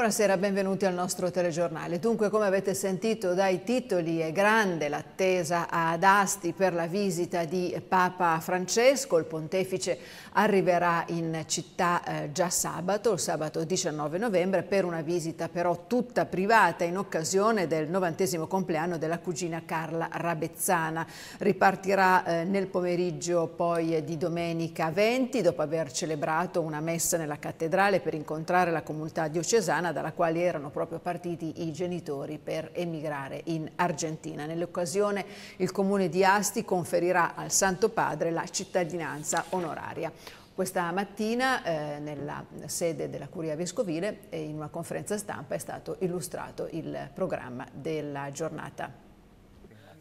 Buonasera, benvenuti al nostro telegiornale. Dunque, come avete sentito dai titoli, è grande l'attesa ad Asti per la visita di Papa Francesco. Il pontefice arriverà in città eh, già sabato, il sabato 19 novembre, per una visita però tutta privata in occasione del novantesimo compleanno della cugina Carla Rabezzana. Ripartirà eh, nel pomeriggio poi di domenica 20, dopo aver celebrato una messa nella cattedrale per incontrare la comunità diocesana italiana dalla quale erano proprio partiti i genitori per emigrare in Argentina. Nell'occasione il comune di Asti conferirà al Santo Padre la cittadinanza onoraria. Questa mattina eh, nella sede della Curia Vescovile eh, in una conferenza stampa è stato illustrato il programma della giornata.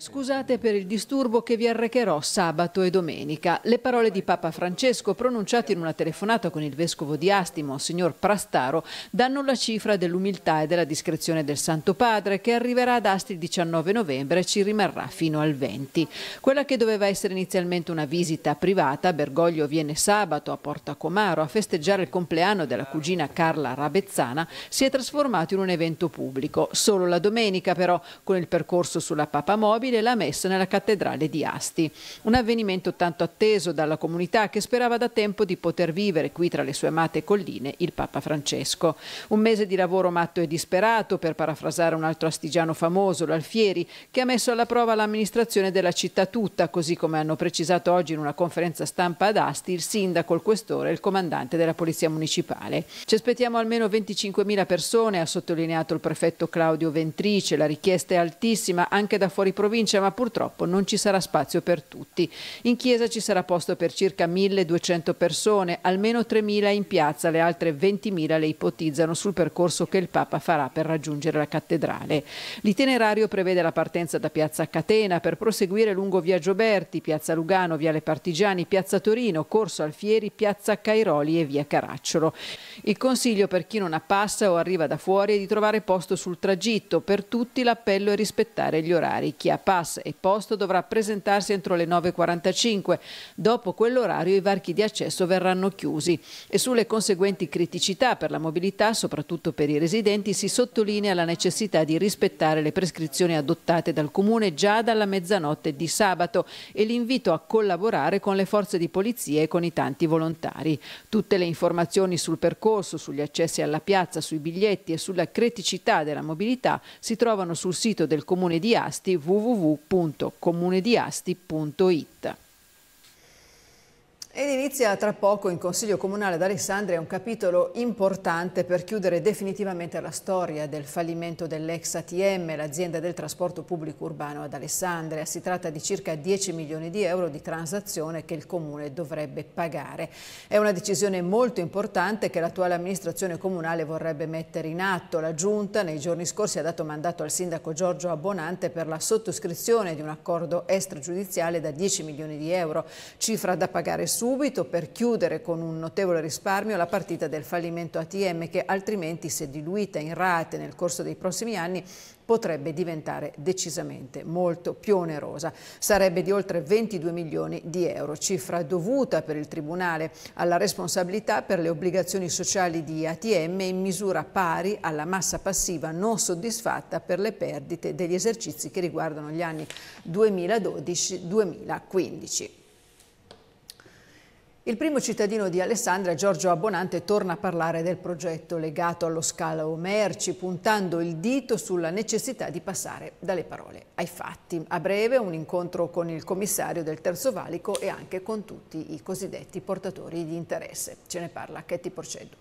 Scusate per il disturbo che vi arrecherò sabato e domenica. Le parole di Papa Francesco, pronunciate in una telefonata con il vescovo di Asti, Monsignor Prastaro, danno la cifra dell'umiltà e della discrezione del Santo Padre, che arriverà ad Asti il 19 novembre e ci rimarrà fino al 20. Quella che doveva essere inizialmente una visita privata, Bergoglio viene sabato a Porta Comaro a festeggiare il compleanno della cugina Carla Rabezzana, si è trasformato in un evento pubblico. Solo la domenica, però, con il percorso sulla Papa Mobile, mobile la messa nella cattedrale di Asti. Un avvenimento tanto atteso dalla comunità che sperava da tempo di poter vivere qui tra le sue amate colline il Papa Francesco. Un mese di lavoro matto e disperato, per parafrasare un altro astigiano famoso, l'Alfieri, che ha messo alla prova l'amministrazione della città tutta, così come hanno precisato oggi in una conferenza stampa ad Asti il sindaco, il questore e il comandante della Polizia Municipale. Ci aspettiamo almeno 25.000 persone, ha sottolineato il prefetto Claudio Ventrice. La richiesta è altissima anche da fuori provincia provincia, ma purtroppo non ci sarà spazio per tutti. In chiesa ci sarà posto per circa 1200 persone, almeno 3000 in piazza, le altre 20.000 le ipotizzano sul percorso che il Papa farà per raggiungere la cattedrale. L'itinerario prevede la partenza da piazza Catena per proseguire lungo via Gioberti, piazza Lugano, viale Partigiani, piazza Torino, corso Alfieri, piazza Cairoli e via Caracciolo. Il consiglio per chi non appassa o arriva da fuori è di trovare posto sul tragitto. Per tutti l'appello è rispettare gli orari. Chi ha pass e posto dovrà presentarsi entro le 9.45. Dopo quell'orario i varchi di accesso verranno chiusi e sulle conseguenti criticità per la mobilità, soprattutto per i residenti, si sottolinea la necessità di rispettare le prescrizioni adottate dal Comune già dalla mezzanotte di sabato e l'invito a collaborare con le forze di polizia e con i tanti volontari. Tutte le informazioni sul percorso, sugli accessi alla piazza, sui biglietti e sulla criticità della mobilità si trovano sul sito del Comune di Asti www www.comunediasti.it. Ed inizia tra poco in Consiglio Comunale ad Alessandria un capitolo importante per chiudere definitivamente la storia del fallimento dell'ex ATM, l'azienda del trasporto pubblico urbano ad Alessandria. Si tratta di circa 10 milioni di euro di transazione che il Comune dovrebbe pagare. È una decisione molto importante che l'attuale amministrazione comunale vorrebbe mettere in atto. La Giunta nei giorni scorsi ha dato mandato al sindaco Giorgio Abbonante per la sottoscrizione di un accordo extragiudiziale da 10 milioni di euro, cifra da pagare subito subito per chiudere con un notevole risparmio la partita del fallimento ATM che altrimenti se diluita in rate nel corso dei prossimi anni potrebbe diventare decisamente molto più onerosa. Sarebbe di oltre 22 milioni di euro, cifra dovuta per il Tribunale alla responsabilità per le obbligazioni sociali di ATM in misura pari alla massa passiva non soddisfatta per le perdite degli esercizi che riguardano gli anni 2012-2015. Il primo cittadino di Alessandria, Giorgio Abbonante, torna a parlare del progetto legato allo scalo merci, puntando il dito sulla necessità di passare dalle parole ai fatti. A breve un incontro con il commissario del Terzo Valico e anche con tutti i cosiddetti portatori di interesse. Ce ne parla Ketty Porceddu.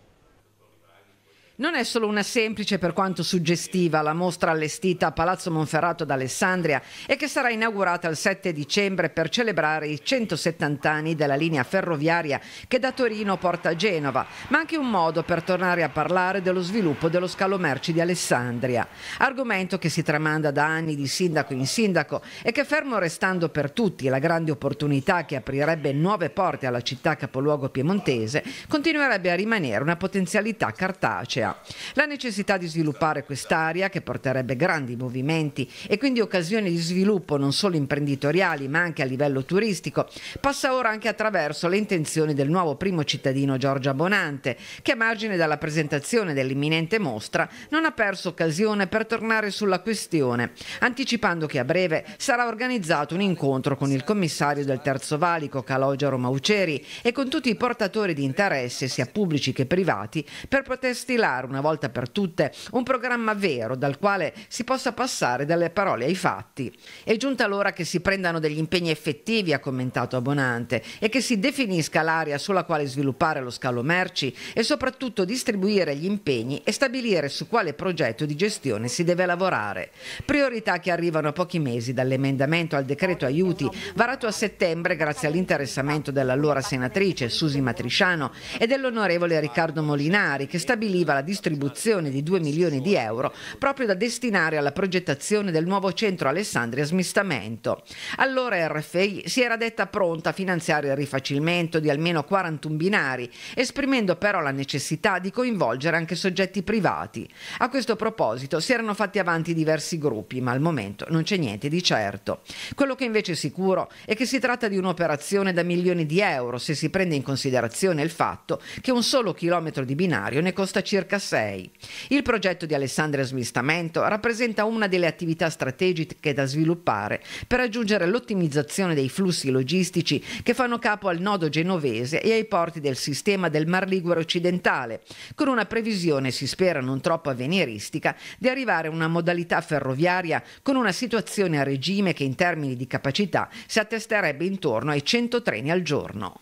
Non è solo una semplice per quanto suggestiva la mostra allestita a Palazzo Monferrato ad Alessandria e che sarà inaugurata il 7 dicembre per celebrare i 170 anni della linea ferroviaria che da Torino porta a Genova, ma anche un modo per tornare a parlare dello sviluppo dello scalo merci di Alessandria, argomento che si tramanda da anni di sindaco in sindaco e che fermo restando per tutti la grande opportunità che aprirebbe nuove porte alla città capoluogo piemontese, continuerebbe a rimanere una potenzialità cartacea Europea. La necessità di sviluppare quest'area, che porterebbe grandi movimenti e quindi occasioni di sviluppo non solo imprenditoriali ma anche a livello turistico, passa ora anche attraverso le intenzioni del nuovo primo cittadino Giorgia Bonante, che a margine dalla presentazione dell'imminente mostra non ha perso occasione per tornare sulla questione, anticipando che a breve sarà organizzato un incontro con il commissario del Terzo Valico, Calogero Mauceri, e con tutti i portatori di interesse, sia pubblici che privati, per poter stilare creare una volta per tutte un programma vero dal quale si possa passare dalle parole ai fatti. È giunta l'ora che si prendano degli impegni effettivi, ha commentato Abonante, e che si definisca l'area sulla quale sviluppare lo scalo merci e soprattutto distribuire gli impegni e stabilire su quale progetto di gestione si deve lavorare. Priorità che arrivano a pochi mesi dall'emendamento al decreto aiuti varato a settembre grazie all'interessamento dell'allora senatrice Susi Matrisciano e dell'onorevole Riccardo Molinari che stabiliva la distribuzione di 2 milioni di euro proprio da destinare alla progettazione del nuovo centro Alessandria Smistamento. Allora RFI si era detta pronta a finanziare il rifacimento di almeno 41 binari, esprimendo però la necessità di coinvolgere anche soggetti privati. A questo proposito si erano fatti avanti diversi gruppi, ma al momento non c'è niente di certo. Quello che invece è sicuro è che si tratta di un'operazione da milioni di euro se si prende in considerazione il fatto che un solo chilometro di binario ne costa circa circa 6. Il progetto di Alessandria Smistamento rappresenta una delle attività strategiche da sviluppare per raggiungere l'ottimizzazione dei flussi logistici che fanno capo al nodo genovese e ai porti del sistema del Mar Liguero occidentale, con una previsione, si spera non troppo avveniristica, di arrivare a una modalità ferroviaria con una situazione a regime che in termini di capacità si attesterebbe intorno ai 100 treni al giorno.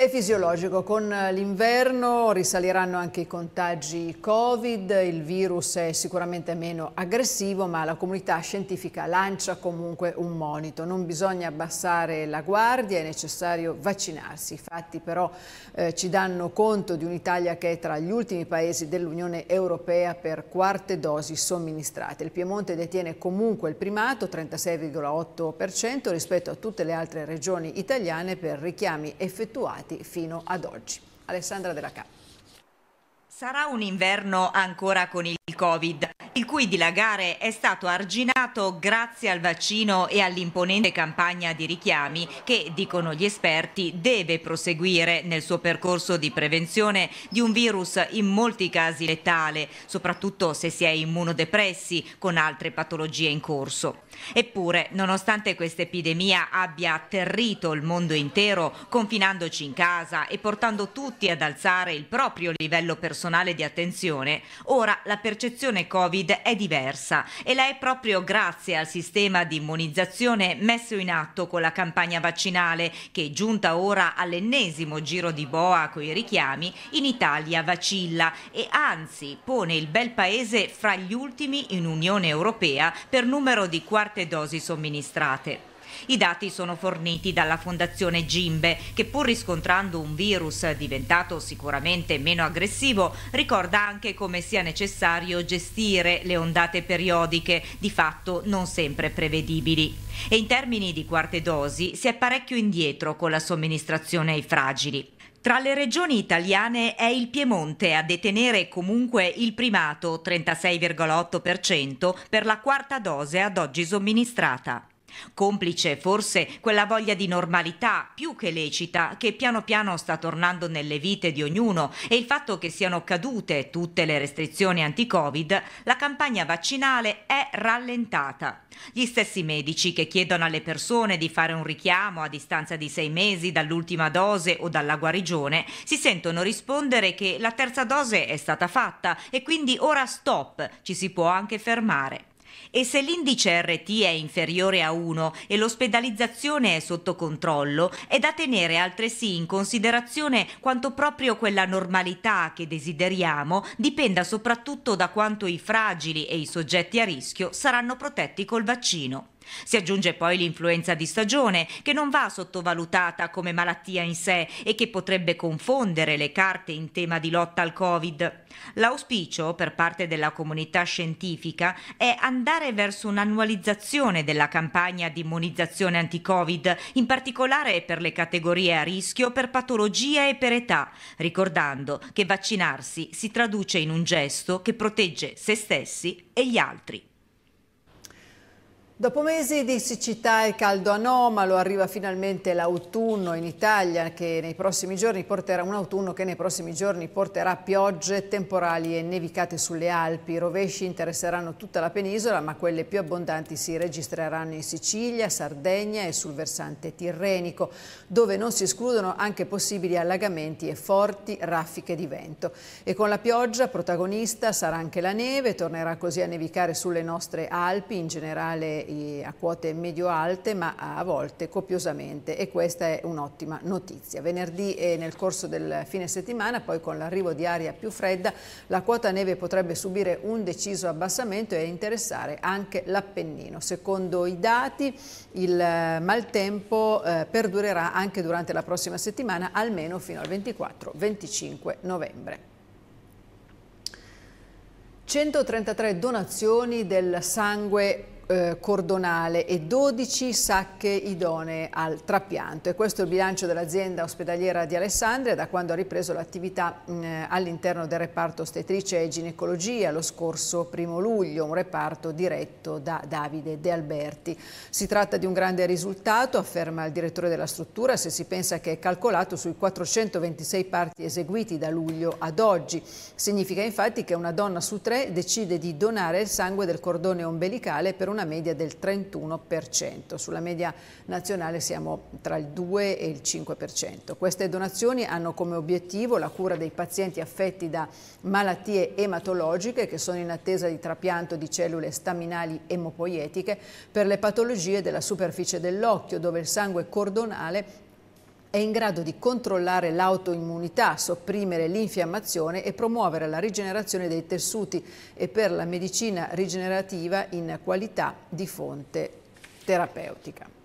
È fisiologico, con l'inverno risaliranno anche i contagi Covid, il virus è sicuramente meno aggressivo ma la comunità scientifica lancia comunque un monito, non bisogna abbassare la guardia, è necessario vaccinarsi, i fatti però eh, ci danno conto di un'Italia che è tra gli ultimi paesi dell'Unione Europea per quarte dosi somministrate, il Piemonte detiene comunque il primato 36,8% rispetto a tutte le altre regioni italiane per richiami effettuati aperti fino ad oggi. Alessandra Della Cappa. Sarà un inverno ancora con il Covid il cui dilagare è stato arginato grazie al vaccino e all'imponente campagna di richiami che, dicono gli esperti, deve proseguire nel suo percorso di prevenzione di un virus in molti casi letale, soprattutto se si è immunodepressi con altre patologie in corso. Eppure, nonostante questa epidemia abbia atterrito il mondo intero, confinandoci in casa e portando tutti ad alzare il proprio livello personale di attenzione, ora la percezione Covid è diversa e la è proprio grazie al sistema di immunizzazione messo in atto con la campagna vaccinale che è giunta ora all'ennesimo giro di boa con i richiami in Italia vacilla e anzi pone il bel paese fra gli ultimi in Unione Europea per numero di quarte dosi somministrate. I dati sono forniti dalla Fondazione Gimbe, che pur riscontrando un virus diventato sicuramente meno aggressivo, ricorda anche come sia necessario gestire le ondate periodiche, di fatto non sempre prevedibili. E in termini di quarte dosi si è parecchio indietro con la somministrazione ai fragili. Tra le regioni italiane è il Piemonte a detenere comunque il primato 36,8% per la quarta dose ad oggi somministrata. Complice forse quella voglia di normalità più che lecita che piano piano sta tornando nelle vite di ognuno e il fatto che siano cadute tutte le restrizioni anti-Covid, la campagna vaccinale è rallentata. Gli stessi medici che chiedono alle persone di fare un richiamo a distanza di sei mesi dall'ultima dose o dalla guarigione si sentono rispondere che la terza dose è stata fatta e quindi ora stop, ci si può anche fermare. E se l'indice RT è inferiore a 1 e l'ospedalizzazione è sotto controllo, è da tenere altresì in considerazione quanto proprio quella normalità che desideriamo dipenda soprattutto da quanto i fragili e i soggetti a rischio saranno protetti col vaccino. Si aggiunge poi l'influenza di stagione, che non va sottovalutata come malattia in sé e che potrebbe confondere le carte in tema di lotta al Covid. L'auspicio per parte della comunità scientifica è andare verso un'annualizzazione della campagna di immunizzazione anti-Covid, in particolare per le categorie a rischio per patologia e per età, ricordando che vaccinarsi si traduce in un gesto che protegge se stessi e gli altri. Dopo mesi di siccità e caldo anomalo arriva finalmente l'autunno in Italia che nei prossimi giorni porterà un autunno che nei prossimi giorni porterà piogge, temporali e nevicate sulle Alpi. I rovesci interesseranno tutta la penisola, ma quelle più abbondanti si registreranno in Sicilia, Sardegna e sul versante tirrenico, dove non si escludono anche possibili allagamenti e forti raffiche di vento. E con la pioggia protagonista sarà anche la neve, tornerà così a nevicare sulle nostre Alpi in generale a quote medio-alte ma a volte copiosamente e questa è un'ottima notizia. Venerdì e nel corso del fine settimana poi con l'arrivo di aria più fredda la quota neve potrebbe subire un deciso abbassamento e interessare anche l'Appennino. Secondo i dati il eh, maltempo eh, perdurerà anche durante la prossima settimana almeno fino al 24-25 novembre. 133 donazioni del sangue eh, cordonale e 12 sacche idonee al trapianto. E questo è il bilancio dell'azienda ospedaliera di Alessandria da quando ha ripreso l'attività mm, all'interno del reparto ostetrice e ginecologia lo scorso primo luglio, un reparto diretto da Davide De Alberti. Si tratta di un grande risultato, afferma il direttore della struttura, se si pensa che è calcolato sui 426 parti eseguiti da luglio ad oggi. Significa infatti che una donna su tre decide di donare il sangue del cordone ombelicale per una una media del 31%, sulla media nazionale siamo tra il 2 e il 5%. Queste donazioni hanno come obiettivo la cura dei pazienti affetti da malattie ematologiche che sono in attesa di trapianto di cellule staminali emopoietiche per le patologie della superficie dell'occhio dove il sangue cordonale è in grado di controllare l'autoimmunità, sopprimere l'infiammazione e promuovere la rigenerazione dei tessuti e per la medicina rigenerativa in qualità di fonte terapeutica.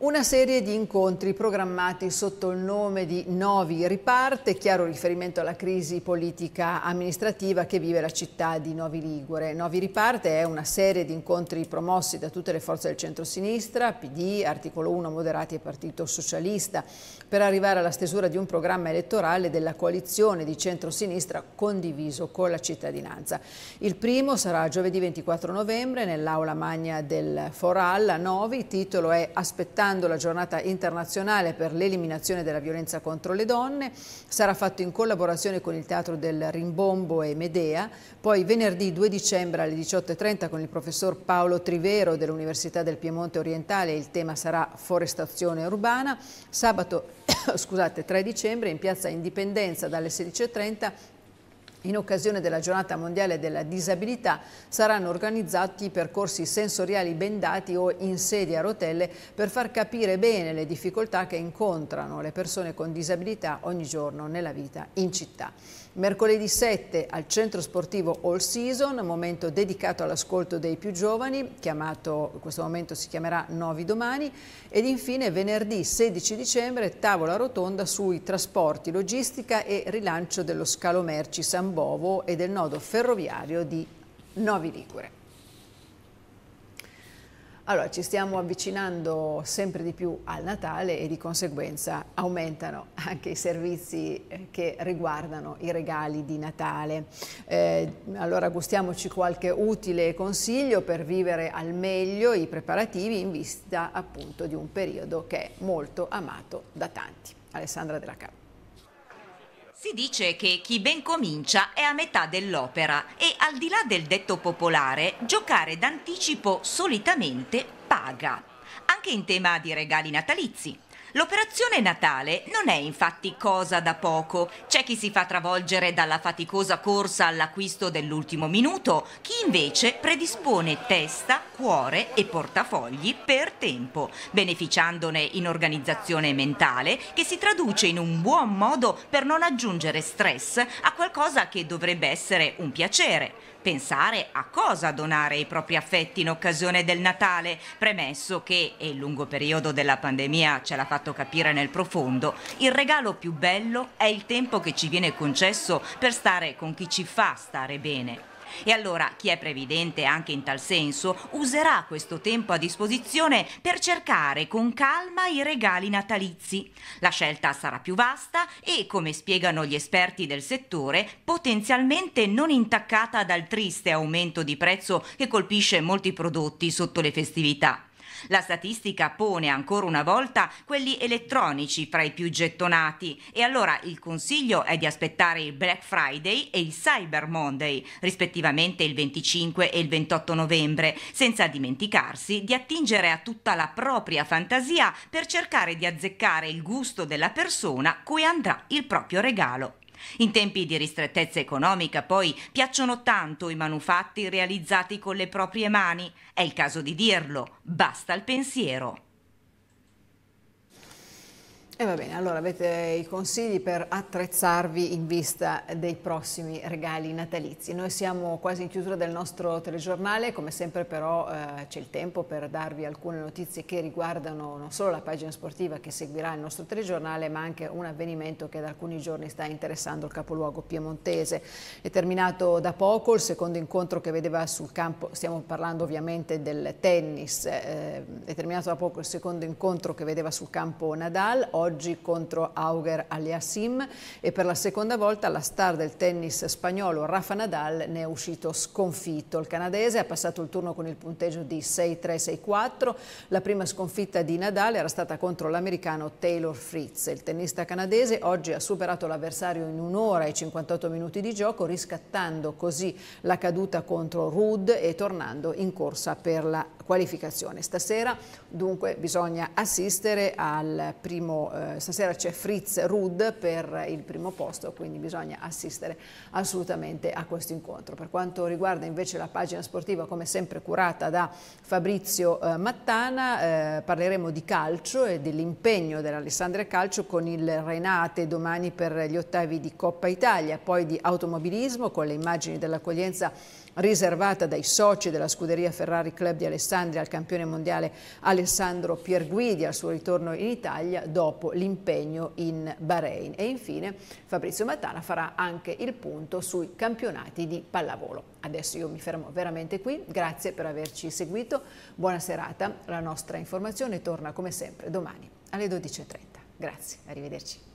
Una serie di incontri programmati sotto il nome di Novi riparte, chiaro riferimento alla crisi politica amministrativa che vive la città di Novi Ligure. Novi riparte è una serie di incontri promossi da tutte le forze del centro-sinistra, PD, articolo 1 moderati e partito socialista, per arrivare alla stesura di un programma elettorale della coalizione di centro-sinistra condiviso con la cittadinanza. Il primo sarà giovedì 24 novembre nell'aula magna del Foral a Novi, il titolo è Aspettando celebrando la giornata internazionale per l'eliminazione della violenza contro le donne, sarà fatto in collaborazione con il Teatro del Rimbombo e Medea, poi venerdì 2 dicembre alle 18.30 con il professor Paolo Trivero dell'Università del Piemonte Orientale, il tema sarà forestazione urbana, sabato scusate, 3 dicembre in piazza Indipendenza dalle 16.30 in occasione della giornata mondiale della disabilità saranno organizzati percorsi sensoriali bendati o in sedia a rotelle per far capire bene le difficoltà che incontrano le persone con disabilità ogni giorno nella vita in città. Mercoledì 7 al centro sportivo All Season, momento dedicato all'ascolto dei più giovani, chiamato in questo momento si chiamerà Novi Domani, ed infine venerdì 16 dicembre tavola rotonda sui trasporti, logistica e rilancio dello scalo merci San Bovo e del nodo ferroviario di Novi Ligure. Allora ci stiamo avvicinando sempre di più al Natale e di conseguenza aumentano anche i servizi eh, che riguardano i regali di Natale. Eh, allora gustiamoci qualche utile consiglio per vivere al meglio i preparativi in vista appunto di un periodo che è molto amato da tanti. Alessandra Della Cappa. Si dice che chi ben comincia è a metà dell'opera e al di là del detto popolare, giocare d'anticipo solitamente paga, anche in tema di regali natalizi. L'operazione Natale non è infatti cosa da poco. C'è chi si fa travolgere dalla faticosa corsa all'acquisto dell'ultimo minuto, chi invece predispone testa, cuore e portafogli per tempo, beneficiandone in organizzazione mentale che si traduce in un buon modo per non aggiungere stress a qualcosa che dovrebbe essere un piacere pensare a cosa donare i propri affetti in occasione del Natale, premesso che, e il lungo periodo della pandemia ce l'ha fatto capire nel profondo, il regalo più bello è il tempo che ci viene concesso per stare con chi ci fa stare bene e allora chi è previdente anche in tal senso userà questo tempo a disposizione per cercare con calma i regali natalizi. La scelta sarà più vasta e, come spiegano gli esperti del settore, potenzialmente non intaccata dal triste aumento di prezzo che colpisce molti prodotti sotto le festività. La statistica pone ancora una volta quelli elettronici fra i più gettonati e allora il consiglio è di aspettare il Black Friday e il Cyber Monday, rispettivamente il 25 e il 28 novembre, senza dimenticarsi di attingere a tutta la propria fantasia per cercare di azzeccare il gusto della persona cui andrà il proprio regalo. In tempi di ristrettezza economica, poi, piacciono tanto i manufatti realizzati con le proprie mani. È il caso di dirlo, basta il pensiero. E va bene, allora avete i consigli per attrezzarvi in vista dei prossimi regali natalizi. Noi siamo quasi in chiusura del nostro telegiornale, come sempre però eh, c'è il tempo per darvi alcune notizie che riguardano non solo la pagina sportiva che seguirà il nostro telegiornale, ma anche un avvenimento che da alcuni giorni sta interessando il capoluogo piemontese. È terminato da poco il secondo incontro che vedeva sul campo, stiamo parlando ovviamente del tennis, eh, è terminato da poco il secondo incontro che vedeva sul campo Nadal, Oggi oggi contro Auger Aliasim e per la seconda volta la star del tennis spagnolo Rafa Nadal ne è uscito sconfitto. Il canadese ha passato il turno con il punteggio di 6-3, 6-4. La prima sconfitta di Nadal era stata contro l'americano Taylor Fritz. Il tennista canadese oggi ha superato l'avversario in un'ora e 58 minuti di gioco, riscattando così la caduta contro Rudd e tornando in corsa per la qualificazione. Stasera dunque bisogna assistere al primo, eh, stasera c'è Fritz Rudd per il primo posto, quindi bisogna assistere assolutamente a questo incontro. Per quanto riguarda invece la pagina sportiva, come sempre curata da Fabrizio eh, Mattana, eh, parleremo di calcio e dell'impegno dell'Alessandria Calcio con il Renate domani per gli ottavi di Coppa Italia, poi di automobilismo con le immagini dell'accoglienza riservata dai soci della scuderia Ferrari Club di Alessandria al campione mondiale Alessandro Pierguidi al suo ritorno in Italia dopo l'impegno in Bahrain. E infine Fabrizio Mattana farà anche il punto sui campionati di pallavolo. Adesso io mi fermo veramente qui, grazie per averci seguito, buona serata, la nostra informazione torna come sempre domani alle 12.30. Grazie, arrivederci.